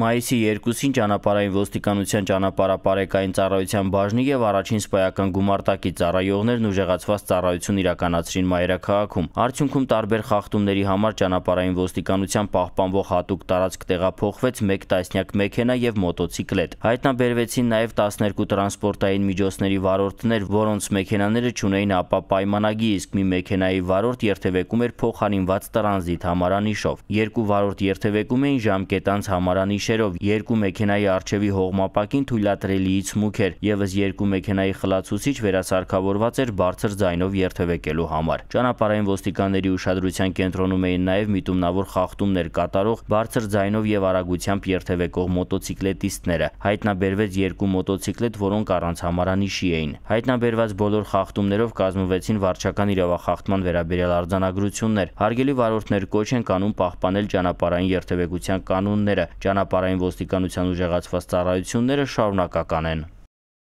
Մայիսի 2-ին ճանապարհային ոստիկանության ճանապարհապարեկային ծառայության բաժնի եւ առաջին սպայական գումարտակի ծառայողներն ուժեղացված ծառայություն իրականացրին Մայրաքաղաքում։ Արդյունքում տարբեր խախտումների համար ճանապարհային ոստիկանության պահպանվող հատուկ տարածք տեղափոխվեց 1 տասնյակ մեքենա եւ մոտոցիկլետ։ Հայտնաբերվեցին նաեւ 12 տրանսպորտային միջոցների վարորդներ, որոնց մեքենաները ճունեին ապա պայմանագի, իսկ մի մեքենայի վարորդ երթևեկում էր փոխանինված տրանզիտ համարանիշով։ Երկու վարորդ երթևեկում էին ժամկետանց համարանիշ գիշերով երկու մեքենայի արջևի հողմապակին թույլատրելիից մուք էր, եւս երկու մեքենայի խլացուցիչ վերասարքավորված էր բարձր ձայնով երթևեկելու համար։ Ճանապարհային ոստիկանների ուշադրության կենտրոնում էին նաեւ միտումնավոր խախտումներ կատարող բարձր ձայնով եւ արագությամբ երթևեկող մոտոցիկլետիստները։ Հայտնաբերվեց երկու մոտոցիկլետ, որոնք առանց համարանիշի էին։ Հայտնաբերված բոլոր խախտումներով կազմվեցին վարչական իրավախախտման վերաբերյալ արձանագրություններ։ Հարգելի վարորդներ, կոչ են կանոն պահպանել ճանապարհային երթևեկության կանոնները, ճանապարհ Հրապարային ոստիկանության ուժեղացված ծառայությունները շարունակական են։